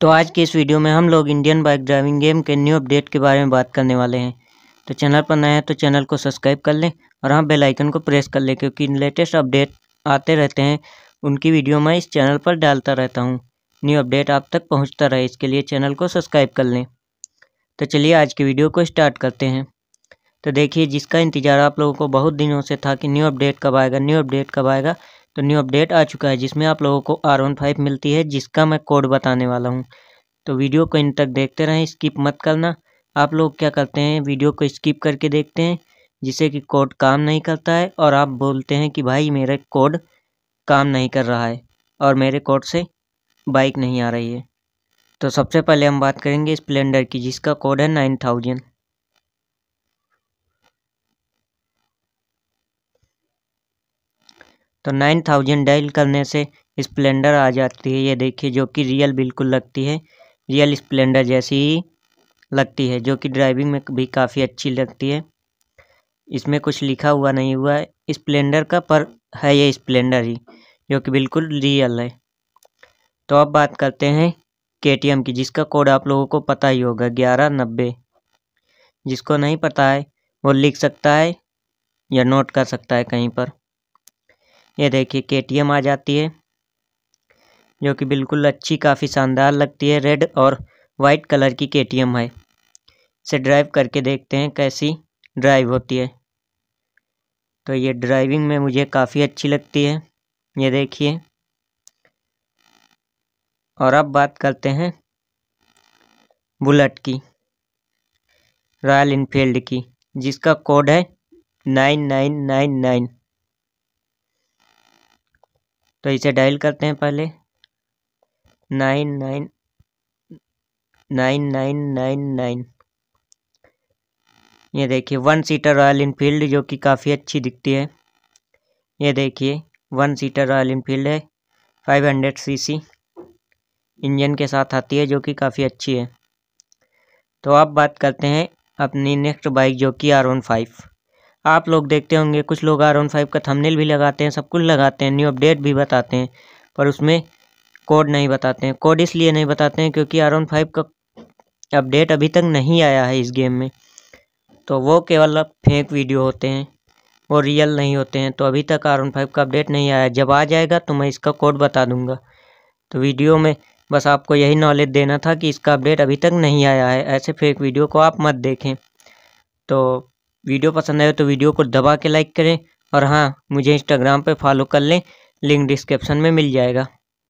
तो आज के इस वीडियो में हम लोग इंडियन बाइक ड्राइविंग गेम के न्यू अपडेट के बारे में बात करने वाले हैं तो चैनल पर नए हैं तो चैनल को सब्सक्राइब कर लें और हाँ बेल आइकन को प्रेस कर लें क्योंकि लेटेस्ट अपडेट आते रहते हैं उनकी वीडियो मैं इस चैनल पर डालता रहता हूँ न्यू अपडेट आप तक पहुँचता रहे इसके लिए चैनल को सब्सक्राइब कर लें तो चलिए आज की वीडियो को स्टार्ट करते हैं तो देखिए जिसका इंतज़ार आप लोगों को बहुत दिनों से था कि न्यू अपडेट कब आएगा न्यू अपडेट कब आएगा तो न्यू अपडेट आ चुका है जिसमें आप लोगों को आर वन फाइव मिलती है जिसका मैं कोड बताने वाला हूँ तो वीडियो को इन तक देखते रहें स्किप मत करना आप लोग क्या करते हैं वीडियो को स्किप करके देखते हैं जिससे कि कोड काम नहीं करता है और आप बोलते हैं कि भाई मेरा कोड काम नहीं कर रहा है और मेरे कोड से बाइक नहीं आ रही है तो सबसे पहले हम बात करेंगे स्प्लेंडर की जिसका कोड है नाइन थाउजेंड तो नाइन थाउजेंड डायल करने से स्प्लेंडर आ जाती है ये देखिए जो कि रियल बिल्कुल लगती है रियल स्प्लेंडर जैसी ही लगती है जो कि ड्राइविंग में भी काफ़ी अच्छी लगती है इसमें कुछ लिखा हुआ नहीं हुआ है स्प्लेंडर का पर है ये स्प्लेंडर ही जो कि बिल्कुल रियल है तो अब बात करते हैं के की जिसका कोड आप लोगों को पता ही होगा ग्यारह नब्बे जिसको नहीं पता है वो लिख सकता है या नोट कर सकता है कहीं पर ये देखिए के आ जाती है जो कि बिल्कुल अच्छी काफ़ी शानदार लगती है रेड और वाइट कलर की के है इसे ड्राइव करके देखते हैं कैसी ड्राइव होती है तो ये ड्राइविंग में मुझे काफ़ी अच्छी लगती है ये देखिए और अब बात करते हैं बुलेट की रॉयल इनफील्ड की जिसका कोड है नाइन नाइन नाइन नाइन तो इसे डायल करते हैं पहले nine nine nine nine nine nine ये देखिए वन सीटर रॉयल इनफील्ड जो कि काफ़ी अच्छी दिखती है ये देखिए वन सीटर रॉयल इनफील्ड है five hundred C C engine के साथ आती है जो कि काफ़ी अच्छी है तो अब बात करते हैं अपनी नेक्स्ट बाइक जो कि आर वन फाइव आप लोग देखते होंगे कुछ लोग आर वन फाइव का थंबनेल भी लगाते हैं सब कुछ लगाते हैं न्यू अपडेट भी बताते हैं पर उसमें कोड नहीं बताते हैं कोड इसलिए नहीं बताते हैं क्योंकि आर वन फाइव का अपडेट अभी तक नहीं आया है इस गेम में तो वो केवल अब फेंक वीडियो होते हैं वो रियल नहीं होते हैं तो अभी तक आर वन फाइव का अपडेट नहीं आया जब आ जाएगा तो मैं इसका कोड बता दूँगा तो वीडियो में बस आपको यही नॉलेज देना था कि इसका अपडेट अभी तक नहीं आया है ऐसे फेक वीडियो को आप मत देखें तो वीडियो पसंद आए तो वीडियो को दबा के लाइक करें और हाँ मुझे इंस्टाग्राम पर फॉलो कर लें लिंक डिस्क्रिप्शन में मिल जाएगा